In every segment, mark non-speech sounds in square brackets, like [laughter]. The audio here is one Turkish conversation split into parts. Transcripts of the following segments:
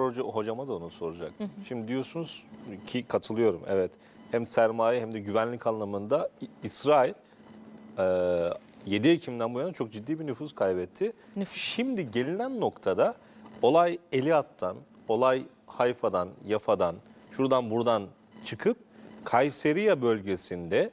Hoca, hocama da onu soracak. Hı hı. Şimdi diyorsunuz ki katılıyorum evet. Hem sermaye hem de güvenlik anlamında İsrail e, 7 Ekim'den bu yana çok ciddi bir nüfus kaybetti. Nüfus. Şimdi gelinen noktada olay Eliad'dan, olay Hayfa'dan, Yafa'dan, şuradan buradan çıkıp Kayseriya bölgesinde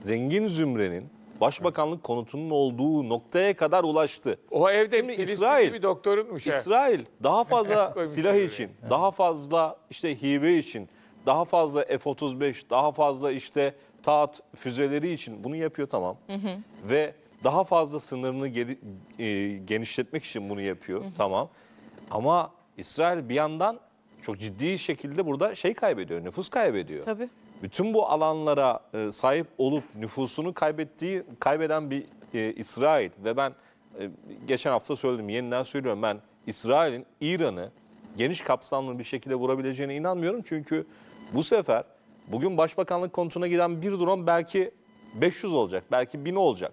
zengin zümrenin Başbakanlık konutunun olduğu noktaya kadar ulaştı. O evde Şimdi İsrail bir doktorunmuş. ha. İsrail daha fazla [laughs] silah oraya. için, daha fazla işte hibe için, daha fazla F-35, daha fazla işte taht füzeleri için bunu yapıyor tamam. Ve daha fazla sınırını geri- e, genişletmek için bunu yapıyor tamam. Ama İsrail bir yandan çok ciddi şekilde burada şey kaybediyor, nüfus kaybediyor. Tabii bütün bu alanlara e, sahip olup nüfusunu kaybettiği kaybeden bir e, İsrail ve ben e, geçen hafta söyledim yeniden söylüyorum ben İsrail'in İran'ı geniş kapsamlı bir şekilde vurabileceğine inanmıyorum çünkü bu sefer bugün başbakanlık konutuna giden bir drone belki 500 olacak belki 1000 olacak.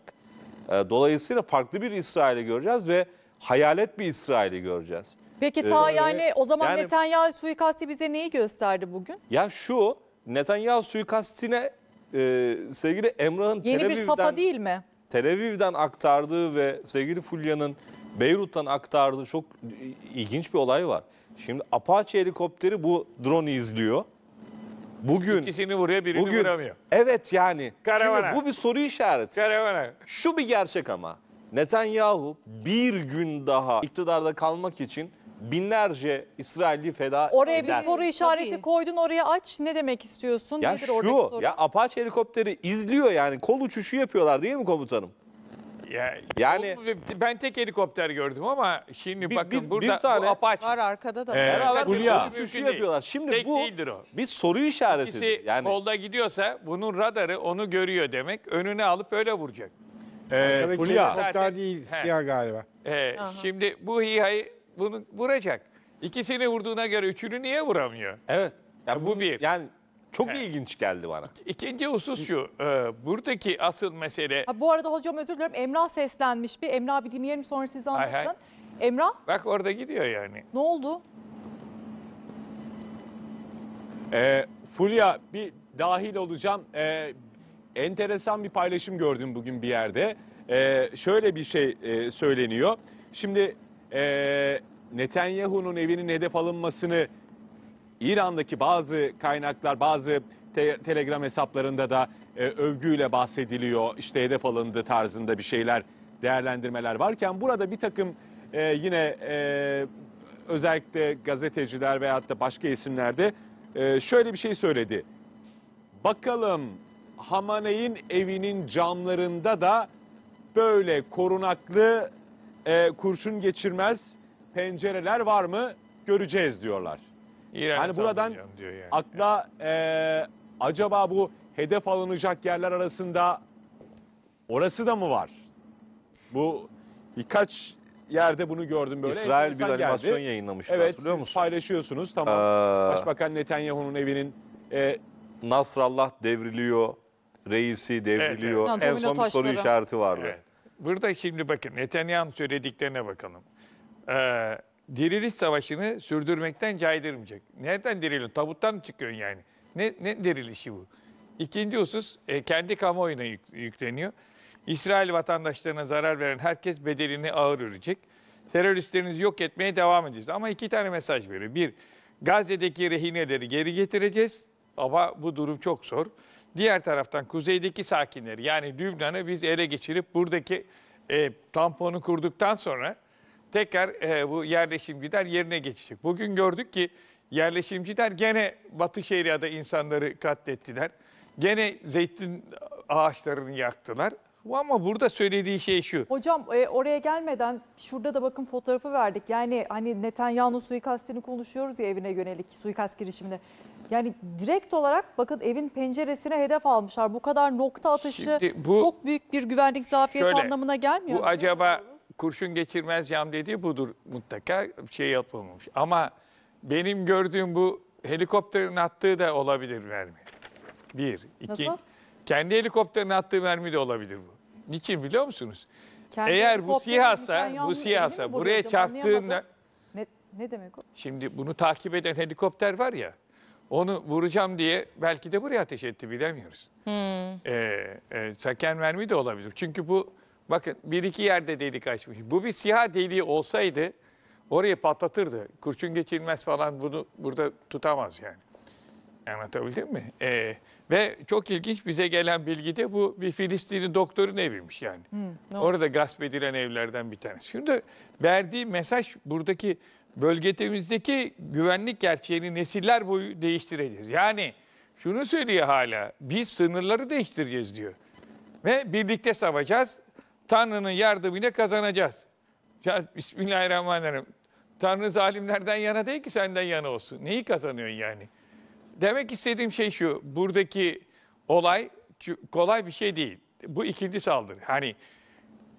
dolayısıyla farklı bir İsrail'i göreceğiz ve hayalet bir İsrail'i göreceğiz. Peki ta ee, yani o zaman yani, Netanyahu suikasti bize neyi gösterdi bugün? Ya şu Netanyahu suikastine e, sevgili Emrah'ın Yeni Tel Aviv'den, değil mi? Tel Aviv'den aktardığı ve sevgili Fulya'nın Beyrut'tan aktardığı çok ilginç bir olay var. Şimdi Apache helikopteri bu drone'u izliyor. Bugün İkisini vuruyor birini Bugün- vuramıyor. Evet yani. Karavana. Şimdi bu bir soru işareti. Karavana. Şu bir gerçek ama. Netanyahu bir gün daha iktidarda kalmak için binlerce İsrailli feda Oraya eder. bir soru işareti Tabii. koydun oraya aç. Ne demek istiyorsun? Ya Nedir oradaki şu soru? ya Apache helikopteri izliyor yani kol uçuşu yapıyorlar değil mi komutanım? Ya, Yani- ben tek helikopter gördüm ama şimdi Bir- bakın bir- bir burada tane- bu Apache. Var arkada da. Ee, Beraber kol uçuşu değil. yapıyorlar. Şimdi Tek bu değildir o. bir soru işareti. İkisi Yani kolda gidiyorsa bunun radarı onu görüyor demek. Önüne alıp öyle vuracak. Ee, Arkadaki helikopter değil, He. siyah galiba. Ee, şimdi bu İHA'yı bunu vuracak. İkisini vurduğuna göre üçünü niye vuramıyor? Evet. Ya bu, bu bir. Yani çok evet. ilginç geldi bana. İkinci husus şu, e, buradaki asıl mesele... Ha, bu arada hocam özür dilerim, Emrah seslenmiş bir. Emrah bir dinleyelim sonra siz anlatın. Emrah? Bak orada gidiyor yani. Ne oldu? E, Fulya, bir dahil olacağım. E, enteresan bir paylaşım gördüm bugün bir yerde. E, şöyle bir şey e, söyleniyor. Şimdi e, Netanyahu'nun evinin hedef alınmasını İran'daki bazı kaynaklar, bazı te Telegram hesaplarında da e, övgüyle bahsediliyor. İşte hedef alındı tarzında bir şeyler, değerlendirmeler varken burada bir takım e, yine e, özellikle gazeteciler veyahut da başka isimlerde e, şöyle bir şey söyledi. Bakalım Hamaney'in evinin camlarında da böyle korunaklı e, kurşun geçirmez pencereler var mı göreceğiz diyorlar. İran'ı yani buradan diyor yani. akla e, acaba bu hedef alınacak yerler arasında orası da mı var? Bu birkaç yerde bunu gördüm böyle. İsrail bir animasyon geldi. yayınlamıştı evet, hatırlıyor musun? Evet paylaşıyorsunuz tamam. Ee, Başbakan Netanyahu'nun evinin. E, Nasrallah devriliyor, reisi devriliyor. Evet, evet. En son bir soru işareti vardı. Evet. Burada şimdi bakın Netanyahu'nun söylediklerine bakalım e, diriliş savaşını sürdürmekten caydırmayacak. Nereden diriliyorsun? Tabuttan mı çıkıyorsun yani? Ne, ne dirilişi bu? İkinci husus e, kendi kamuoyuna yük, yükleniyor. İsrail vatandaşlarına zarar veren herkes bedelini ağır ödeyecek. Teröristlerinizi yok etmeye devam edeceğiz. Ama iki tane mesaj veriyor. Bir, Gazze'deki rehineleri geri getireceğiz ama bu durum çok zor. Diğer taraftan kuzeydeki sakinleri yani Lübnan'ı biz ele geçirip buradaki e, tamponu kurduktan sonra tekrar e, bu yerleşimciler yerine geçecek. Bugün gördük ki yerleşimciler gene Batı Şeria'da insanları katlettiler. Gene zeytin ağaçlarını yaktılar. Ama burada söylediği şey şu. Hocam e, oraya gelmeden şurada da bakın fotoğrafı verdik. Yani hani Netanyahu suikastini konuşuyoruz ya evine yönelik suikast girişimine. Yani direkt olarak bakın evin penceresine hedef almışlar. Bu kadar nokta atışı bu, çok büyük bir güvenlik zafiyeti anlamına gelmiyor. Bu acaba kurşun geçirmez cam dediği budur mutlaka şey yapılmamış. Ama benim gördüğüm bu helikopterin attığı da olabilir mermi. Bir. iki. Nasıl? Kendi helikopterin attığı mermi de olabilir bu. Niçin biliyor musunuz? Kendi Eğer bu helikopterin siyasa, bu yalnız siyasa buraya vuruyor çarptığında Ne, ne demek o? şimdi bunu takip eden helikopter var ya onu vuracağım diye belki de buraya ateş etti bilemiyoruz. Hmm. Ee, e, saken mermi de olabilir. Çünkü bu Bakın bir iki yerde delik açmış. Bu bir siyah deliği olsaydı orayı patlatırdı. Kurşun geçilmez falan bunu burada tutamaz yani. Anlatabildim mi? Ee, ve çok ilginç bize gelen bilgi de bu bir Filistinli doktorun eviymiş yani. Hmm, Orada gasp edilen evlerden bir tanesi. Şimdi verdiği mesaj buradaki bölgetemizdeki güvenlik gerçeğini nesiller boyu değiştireceğiz. Yani şunu söylüyor hala biz sınırları değiştireceğiz diyor. Ve birlikte savaşacağız. Tanrı'nın yardımıyla kazanacağız. Ya Bismillahirrahmanirrahim. Tanrı zalimlerden yana değil ki senden yana olsun. Neyi kazanıyorsun yani? Demek istediğim şey şu. Buradaki olay kolay bir şey değil. Bu ikinci saldırı. Hani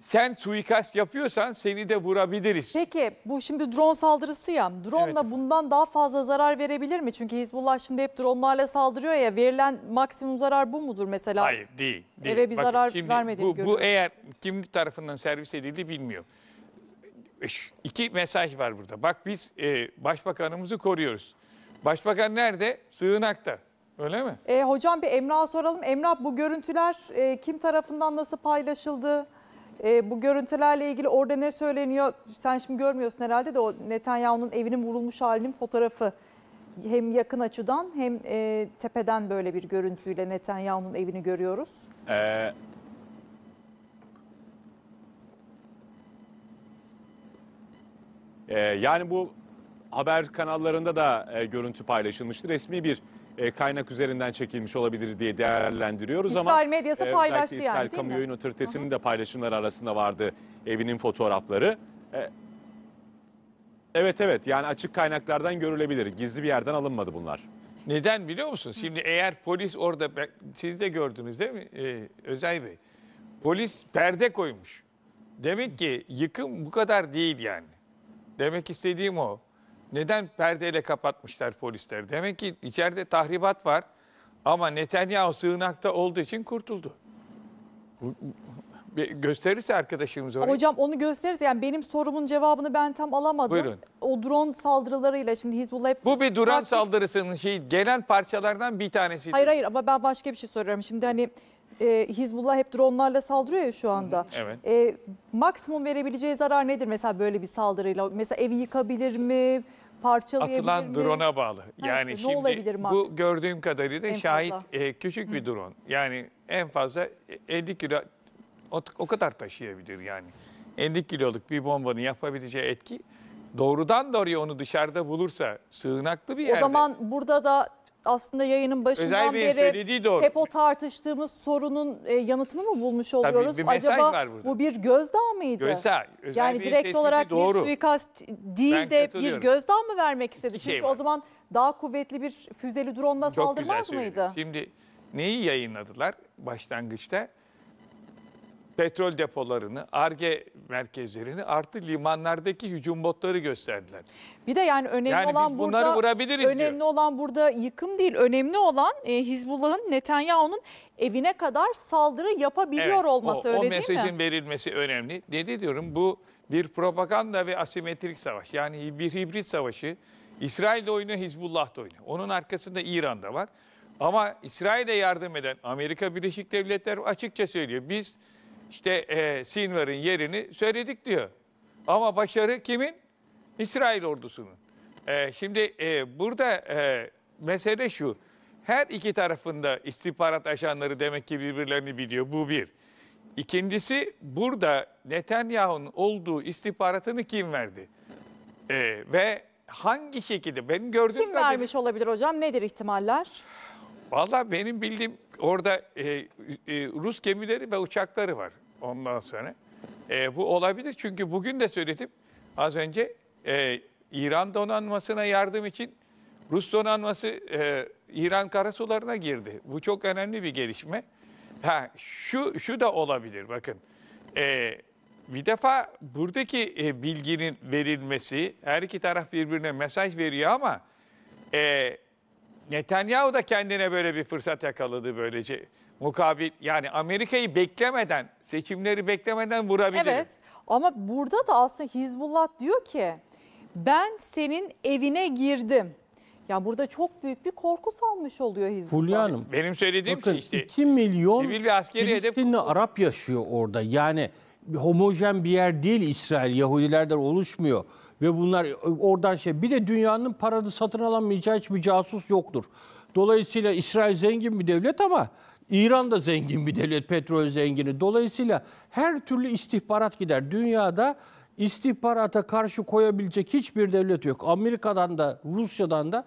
sen suikast yapıyorsan seni de vurabiliriz. Peki bu şimdi drone saldırısı ya. Drone Evet. bundan daha fazla zarar verebilir mi? Çünkü Hizbullah şimdi hep dronlarla saldırıyor ya. Verilen maksimum zarar bu mudur mesela? Hayır değil. değil. Eve bir zarar vermediğini bu, bu eğer kim tarafından servis edildi bilmiyor. E, iki mesaj var burada. Bak biz e, başbakanımızı koruyoruz. Başbakan nerede? Sığınakta. Öyle mi? E, hocam bir Emrah'a soralım. Emrah bu görüntüler e, kim tarafından nasıl paylaşıldı? E, bu görüntülerle ilgili orada ne söyleniyor? Sen şimdi görmüyorsun herhalde de o Netanyahu'nun evinin vurulmuş halinin fotoğrafı. Hem yakın açıdan hem e, tepeden böyle bir görüntüyle Netanyahu'nun evini görüyoruz. Ee, e, yani bu haber kanallarında da e, görüntü paylaşılmıştı. Resmi bir e, kaynak üzerinden çekilmiş olabilir diye değerlendiriyoruz İsrail ama İsrail medyası e, paylaştı İsrail yani İsrail kamuoyunun otoritesinin de paylaşımları arasında vardı evinin fotoğrafları. E, evet evet yani açık kaynaklardan görülebilir. Gizli bir yerden alınmadı bunlar. Neden biliyor musunuz? Şimdi eğer polis orada, siz de gördünüz değil mi ee, Özay Bey? Polis perde koymuş. Demek ki yıkım bu kadar değil yani. Demek istediğim o. Neden perdeyle kapatmışlar polisler? Demek ki içeride tahribat var ama Netanyahu sığınakta olduğu için kurtuldu. Bu, bir gösterirse arkadaşımız orayı. Hocam onu gösteririz. Yani benim sorumun cevabını ben tam alamadım. Buyurun. O drone saldırılarıyla şimdi Hizbullah hep... Bu bir drone taktik... saldırısının şey, gelen parçalardan bir tanesi. Hayır hayır ama ben başka bir şey soruyorum. Şimdi hani e, Hizbullah hep dronlarla saldırıyor ya şu anda. Evet. E, maksimum verebileceği zarar nedir mesela böyle bir saldırıyla? Mesela evi yıkabilir mi? parçalayabilir atılan mi? drone'a bağlı. yani işte, ne olabilir şimdi Max? bu gördüğüm kadarıyla En şahit e, küçük bir drone. Yani en fazla 50 kilo o, o kadar taşıyabilir yani. 50 kiloluk bir bombanın yapabileceği etki doğrudan doğruya onu dışarıda bulursa sığınaklı bir yerde. O zaman burada da aslında yayının başından beri hep o tartıştığımız sorunun e, yanıtını mı bulmuş oluyoruz? bir mesaj Acaba var burada. bu bir gözdağı mıydı? Gözdağı. yani direkt olarak doğru. bir suikast değil Ben de bir katılıyorum. gözdağı mı vermek istedi? şey Çünkü var. o zaman daha kuvvetli bir füzeli drone'la Çok saldırmaz mıydı? Şimdi neyi yayınladılar başlangıçta? petrol depolarını, ARGE merkezlerini artı limanlardaki hücum botları gösterdiler. Bir de yani önemli yani olan burada vurabiliriz önemli diyor. olan burada yıkım değil, önemli olan e, Hizbullah'ın Netanyahu'nun evine kadar saldırı yapabiliyor evet, olması o, öyle o değil mi? O mesajın verilmesi önemli. Dedi diyorum bu bir propaganda ve asimetrik savaş. Yani bir hibrit savaşı. İsrail de oynuyor, Hizbullah da oynuyor. Onun arkasında İran da var. Ama İsrail'e yardım eden Amerika Birleşik Devletleri açıkça söylüyor. Biz işte e, Sinvar'ın yerini söyledik diyor. Ama başarı kimin? İsrail ordusunun. E, şimdi e, burada e, mesele şu. Her iki tarafında istihbarat ajanları demek ki birbirlerini biliyor. Bu bir. İkincisi burada Netanyahu'nun olduğu istihbaratını kim verdi? E, ve hangi şekilde? Benim gördüğüm Kim kadarıyla... vermiş olabilir hocam? Nedir ihtimaller? Valla benim bildiğim orada e, e, Rus gemileri ve uçakları var ondan sonra. E, bu olabilir çünkü bugün de söyledim az önce e, İran donanmasına yardım için Rus donanması e, İran karasularına girdi. Bu çok önemli bir gelişme. Ha, şu, şu da olabilir bakın. E, bir defa buradaki e, bilginin verilmesi, her iki taraf birbirine mesaj veriyor ama e, Netanyahu da kendine böyle bir fırsat yakaladı böylece mukabil yani Amerika'yı beklemeden, seçimleri beklemeden vurabilir. Evet ama burada da aslında Hizbullah diyor ki ben senin evine girdim. Yani burada çok büyük bir korku salmış oluyor Hizbullah. Fulya Hanım. Benim söylediğim bakın, şey işte. 2 milyon sivil ve askeri Filistinli hedef... Arap yaşıyor orada. Yani homojen bir yer değil İsrail. Yahudilerden oluşmuyor. Ve bunlar e, oradan şey. Bir de dünyanın paranı satın alamayacağı hiçbir casus yoktur. Dolayısıyla İsrail zengin bir devlet ama İran da zengin bir devlet, petrol zengini. Dolayısıyla her türlü istihbarat gider. Dünyada istihbarata karşı koyabilecek hiçbir devlet yok. Amerika'dan da Rusya'dan da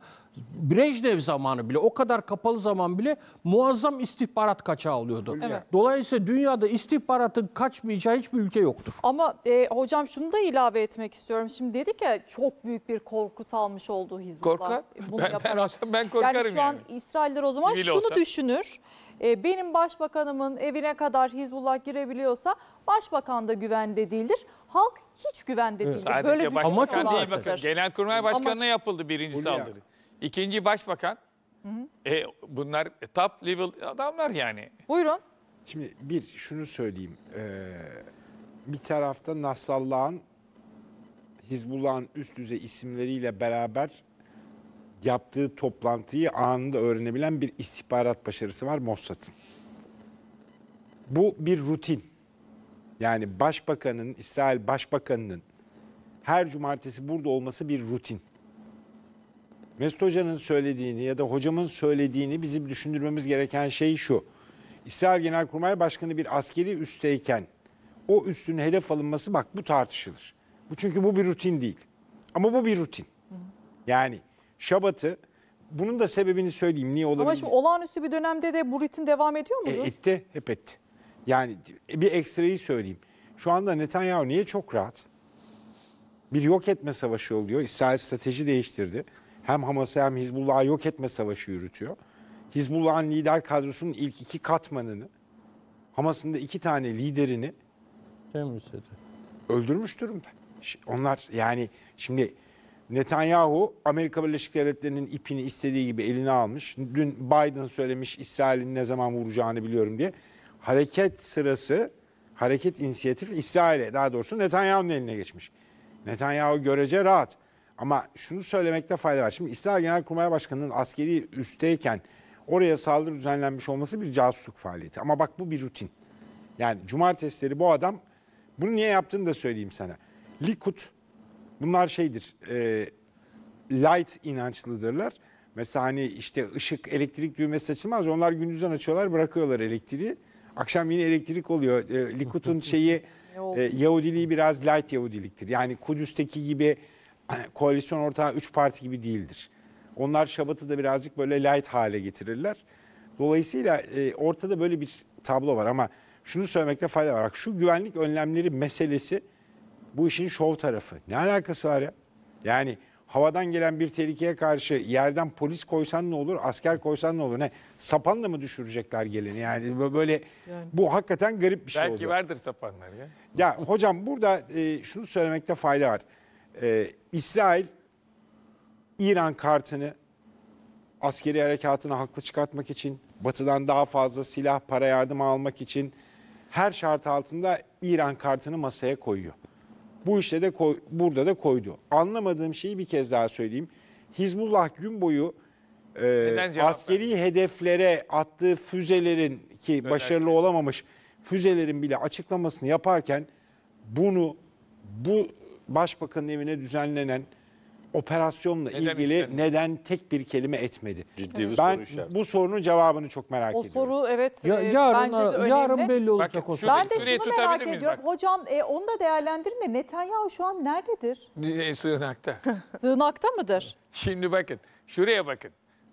Brejnev zamanı bile o kadar kapalı zaman bile muazzam istihbarat kaçağı alıyordu. Evet. Dolayısıyla dünyada istihbaratın kaçmayacağı hiçbir ülke yoktur. Ama e, hocam şunu da ilave etmek istiyorum. Şimdi dedi ki çok büyük bir korku salmış olduğu Hizbullah. Korkar. E, ben, ben, ben korkarım yani. Şu an yani. İsrailler o zaman Sivil şunu olsa. düşünür e, benim başbakanımın evine kadar Hizbullah girebiliyorsa başbakan da güvende değildir. Halk hiç güvende değil. Sadece Böyle bir başbakan olanlar. değil bakın. Genelkurmay Başkanı'na Amaç- yapıldı birinci saldırı. İkinci başbakan. E, bunlar top level adamlar yani. Buyurun. Şimdi bir şunu söyleyeyim. Ee, bir tarafta Nasrallah'ın Hizbullah'ın üst düzey isimleriyle beraber yaptığı toplantıyı anında öğrenebilen bir istihbarat başarısı var Mossad'ın. Bu bir rutin. Yani başbakanın, İsrail başbakanının her cumartesi burada olması bir rutin. Mesut Hoca'nın söylediğini ya da hocamın söylediğini bizim düşündürmemiz gereken şey şu. İsrail Genelkurmay Başkanı bir askeri üsteyken o üstün hedef alınması bak bu tartışılır. Bu çünkü bu bir rutin değil. Ama bu bir rutin. Yani Şabat'ı bunun da sebebini söyleyeyim niye olabilir? Ama şimdi olağanüstü bir dönemde de bu rutin devam ediyor mu? E, etti, hep etti. Yani bir ekstreyi söyleyeyim. Şu anda Netanyahu niye çok rahat? Bir yok etme savaşı oluyor. İsrail strateji değiştirdi. Hem Hamas'ı hem Hizbullah'ı yok etme savaşı yürütüyor. Hizbullah'ın lider kadrosunun ilk iki katmanını, Hamas'ın da iki tane liderini öldürmüş durumda. Onlar yani şimdi Netanyahu Amerika Birleşik Devletleri'nin ipini istediği gibi eline almış. Dün Biden söylemiş İsrail'in ne zaman vuracağını biliyorum diye hareket sırası, hareket inisiyatif İsrail'e daha doğrusu Netanyahu'nun eline geçmiş. Netanyahu görece rahat. Ama şunu söylemekte fayda var. Şimdi İsrail Genelkurmay Başkanı'nın askeri üstteyken oraya saldırı düzenlenmiş olması bir casusluk faaliyeti. Ama bak bu bir rutin. Yani cumartesileri bu adam bunu niye yaptığını da söyleyeyim sana. Likud bunlar şeydir e, light inançlıdırlar. Mesela hani işte ışık elektrik düğmesi açılmaz onlar gündüzden açıyorlar bırakıyorlar elektriği. Akşam yine elektrik oluyor. E, Likud'un [laughs] şeyi e, Yahudiliği biraz light Yahudiliktir. Yani Kudüs'teki gibi hani koalisyon ortağı üç parti gibi değildir. Onlar Şabat'ı da birazcık böyle light hale getirirler. Dolayısıyla e, ortada böyle bir tablo var ama şunu söylemekte fayda var. Bak, şu güvenlik önlemleri meselesi bu işin şov tarafı. Ne alakası var ya? Yani havadan gelen bir tehlikeye karşı yerden polis koysan ne olur, asker koysan ne olur? Ne sapanla mı düşürecekler geleni? Yani böyle yani. bu hakikaten garip bir şey Belki oldu. Belki vardır sapanlar ya. Ya hocam burada e, şunu söylemekte fayda var. E, İsrail İran kartını askeri harekatını haklı çıkartmak için, batıdan daha fazla silah, para yardım almak için her şart altında İran kartını masaya koyuyor. Bu işte de koy, burada da koydu. Anlamadığım şeyi bir kez daha söyleyeyim. Hizbullah gün boyu e, askeri ver? hedeflere attığı füzelerin ki Özellikle. başarılı olamamış füzelerin bile açıklamasını yaparken bunu bu başbakanın evine düzenlenen operasyonla Neden ilgili işlemedi? neden tek bir kelime etmedi? Ciddi bir ben soru işareti. bu sorunun cevabını çok merak O ediyorum. soru evet Ya, e, yarın, bence de önemli. yarın belli olacak Bakın, o soru. Ben de Şurayı şunu merak ediyorum. bak? Hocam e, onu da değerlendirin de Netanyahu şu an nerededir? E, sığınakta. [laughs] Sığınakta mıdır? Şimdi bakın, şuraya bakın.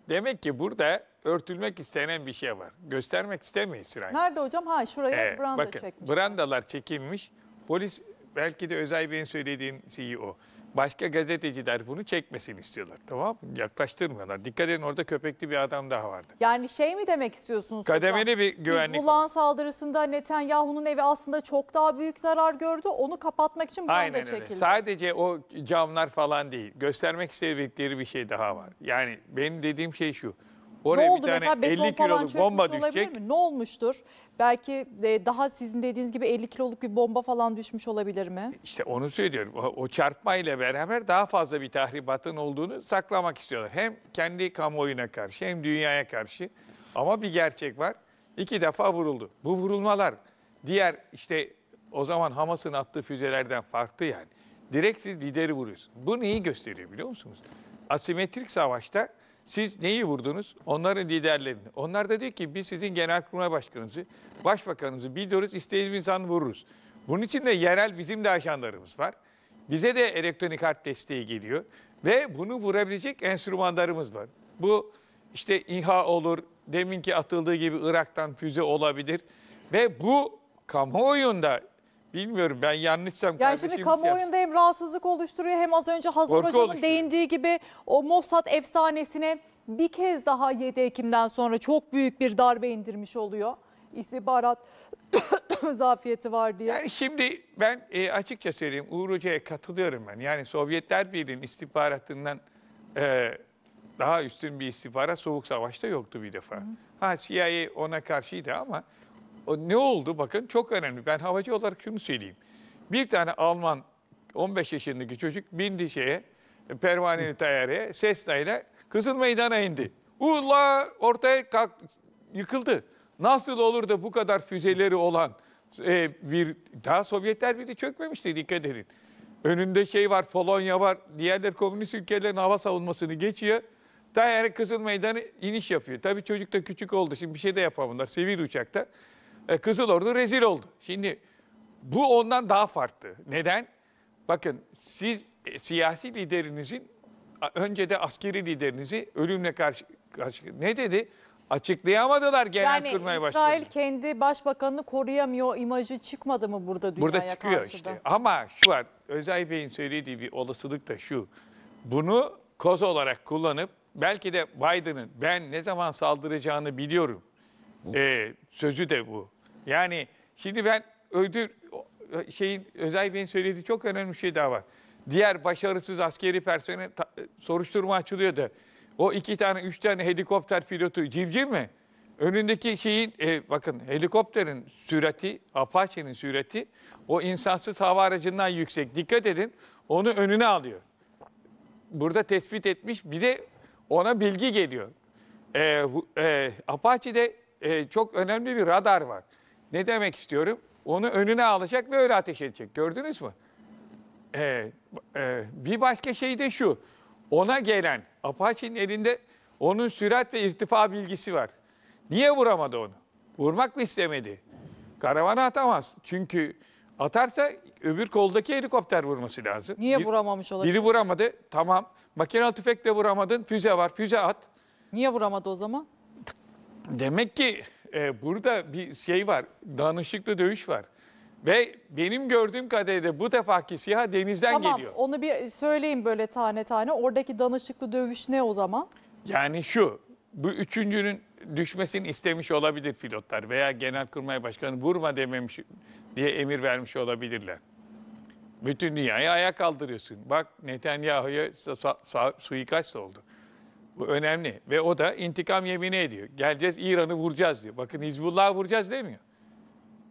Demek ki burada örtülmek istenen bir şey var. Göstermek istemiyor İsrail. Nerede hocam? Ha şuraya Ee, branda bakın, çekmiş. brandalar çekilmiş. Polis belki de Özay Bey'in söylediğim şeyi o. Başka gazeteciler bunu çekmesini istiyorlar. Tamam mı? Yaklaştırmıyorlar. Dikkat edin orada köpekli bir adam daha vardı. Yani şey mi demek istiyorsunuz? Kademeli hocam? bir güvenlik. Hizbullah'ın saldırısında Netanyahu'nun evi aslında çok daha büyük zarar gördü. Onu kapatmak için banda Aynen çekildi. Öyle. Sadece o camlar falan değil. Göstermek istedikleri bir şey daha var. Yani benim dediğim şey şu. Oraya ne oldu bir tane mesela beton 50 falan kiloluk bomba çökmüş olabilir mi? Ne olmuştur? Belki e, daha sizin dediğiniz gibi 50 kiloluk bir bomba falan düşmüş olabilir mi? İşte onu söylüyorum. O, o çarpma ile beraber daha fazla bir tahribatın olduğunu saklamak istiyorlar. Hem kendi kamuoyuna karşı hem dünyaya karşı. Ama bir gerçek var. İki defa vuruldu. Bu vurulmalar diğer işte o zaman Hamas'ın attığı füzelerden farklı yani. Direkt siz lideri vuruyorsunuz. Bu neyi gösteriyor biliyor musunuz? Asimetrik savaşta siz neyi vurdunuz? Onların liderlerini. Onlar da diyor ki biz sizin genelkurmay başkanınızı, başbakanınızı biliyoruz, istediğimiz insan vururuz. Bunun için de yerel bizim de ajanlarımız var. Bize de elektronik harp desteği geliyor ve bunu vurabilecek enstrümanlarımız var. Bu işte İHA olur, deminki atıldığı gibi Irak'tan füze olabilir ve bu kamuoyunda Bilmiyorum ben yanlışsam Yani şimdi kamuoyunda hem rahatsızlık oluşturuyor hem az önce Hazır Korku Hocam'ın değindiği gibi o Mossad efsanesine bir kez daha 7 Ekim'den sonra çok büyük bir darbe indirmiş oluyor. İstihbarat [coughs] zafiyeti var diye. Yani şimdi ben e, açıkça söyleyeyim Uğur Hoca'ya katılıyorum ben. Yani Sovyetler Birliği'nin istihbaratından e, daha üstün bir istihbarat Soğuk Savaş'ta yoktu bir defa. Ha CIA ona karşıydı ama ne oldu bakın çok önemli. Ben havacı olarak şunu söyleyeyim. Bir tane Alman 15 yaşındaki çocuk bindi şeye, pervaneli tayareye, Cessna ile Kızıl Meydan'a indi. Ula ortaya kalk, yıkıldı. Nasıl olur da bu kadar füzeleri olan e, bir daha Sovyetler Birliği çökmemişti dikkat edin. Önünde şey var, Polonya var, diğerler komünist ülkelerin hava savunmasını geçiyor. Daha Kızıl Meydan'a iniş yapıyor. Tabii çocuk da küçük oldu. Şimdi bir şey de yapamadılar. Sivil uçakta. E, Kızıl Ordu rezil oldu. Şimdi bu ondan daha farklı. Neden? Bakın siz e, siyasi liderinizin önce de askeri liderinizi ölümle karşı, karşı ne dedi? Açıklayamadılar genel yani kurmay başkanı. İsrail kendi başbakanını koruyamıyor imajı çıkmadı mı burada dünyaya Burada çıkıyor karşıda? işte. Ama şu var. Özay Bey'in söylediği bir olasılık da şu. Bunu koz olarak kullanıp belki de Biden'ın ben ne zaman saldıracağını biliyorum. Ee, sözü de bu. Yani şimdi ben ödül e, şeyin Özay Bey'in söylediği çok önemli bir şey daha var. Diğer başarısız askeri personel ta, e, soruşturma da O iki tane, üç tane helikopter pilotu civciv mi? Önündeki şeyin, e, bakın helikopterin sürati, Apache'nin sürati o insansız hava aracından yüksek. Dikkat edin, onu önüne alıyor. Burada tespit etmiş, bir de ona bilgi geliyor. E, e, Apache'de e, çok önemli bir radar var. Ne demek istiyorum? Onu önüne alacak ve öyle ateş edecek. Gördünüz mü? Ee, e, bir başka şey de şu. Ona gelen Apache'nin elinde onun sürat ve irtifa bilgisi var. Niye vuramadı onu? Vurmak mı istemedi? Karavana atamaz. Çünkü atarsa öbür koldaki helikopter vurması lazım. Niye bir, vuramamış olabilir? Biri vuramadı. Tamam. Makinalı tüfekle vuramadın. Füze var. Füze at. Niye vuramadı o zaman? Demek ki e, burada bir şey var, danışıklı dövüş var. Ve benim gördüğüm kadarıyla bu defaki siyah denizden tamam, geliyor. Onu bir söyleyeyim böyle tane tane. Oradaki danışıklı dövüş ne o zaman? Yani şu, bu üçüncünün düşmesini istemiş olabilir pilotlar veya Genelkurmay Başkanı vurma dememiş diye emir vermiş olabilirler. Bütün dünyayı ayağa kaldırıyorsun. Bak Netanyahu'ya suikast oldu. Bu önemli. Ve o da intikam yemini ediyor. Geleceğiz İran'ı vuracağız diyor. Bakın Hizbullah'ı vuracağız demiyor.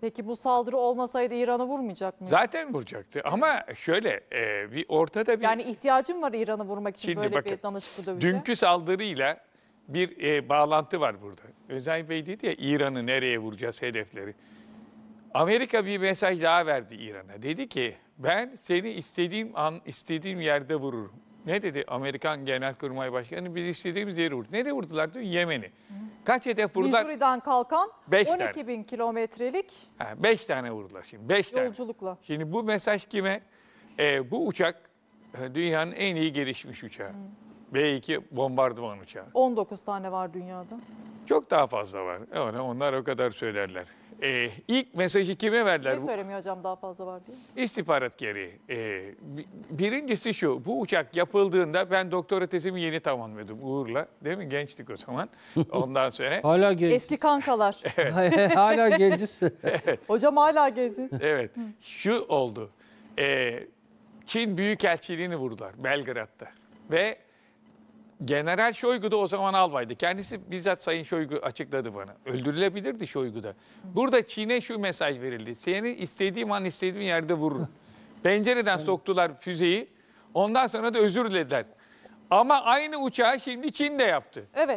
Peki bu saldırı olmasaydı İran'ı vurmayacak mı? Zaten vuracaktı ama şöyle e, bir ortada bir... Yani ihtiyacım var İran'ı vurmak için Şimdi böyle bakın, bir danışıklı dövüşe. Dünkü saldırıyla bir e, bağlantı var burada. Özay Bey dedi ya İran'ı nereye vuracağız hedefleri. Amerika bir mesaj daha verdi İran'a. Dedi ki ben seni istediğim an istediğim yerde vururum. Ne dedi Amerikan Genelkurmay Başkanı? Biz istediğimiz yeri vurdu. Nereye vurdular diyor? Yemen'i. Kaç hedef vurdular? Missouri'den kalkan beş 12 tane. bin kilometrelik. Ha, beş tane vurdular şimdi. Beş tane. Yolculukla. Şimdi bu mesaj kime? Ee, bu uçak e, dünyanın en iyi gelişmiş uçağı. Hı. Hmm. B-2 bombardıman uçağı. 19 tane var dünyada. Çok daha fazla var. Yani onlar o kadar söylerler. Ee, ilk mesajı kime verdiler? Ne söylemiyor hocam daha fazla var diye? İstihbarat geri. Ee, birincisi şu, bu uçak yapıldığında ben doktora tezimi yeni tamamladım Uğur'la. Değil mi? Gençtik o zaman. [laughs] Ondan sonra. hala genç. Eski kankalar. [laughs] evet. [laughs] hala genciz. evet. Hocam hala genciz. Evet. Şu oldu. Ee, Çin Büyükelçiliğini vurdular Belgrad'da. Ve General Şoygu da o zaman albaydı. Kendisi bizzat Sayın Şoygu açıkladı bana. Öldürülebilirdi Şoygu da. Burada Çin'e şu mesaj verildi. Seni istediğim an istediğim yerde vururum. Pencereden soktular füzeyi. Ondan sonra da özür dilediler. Ama aynı uçağı şimdi Çin de yaptı. Evet.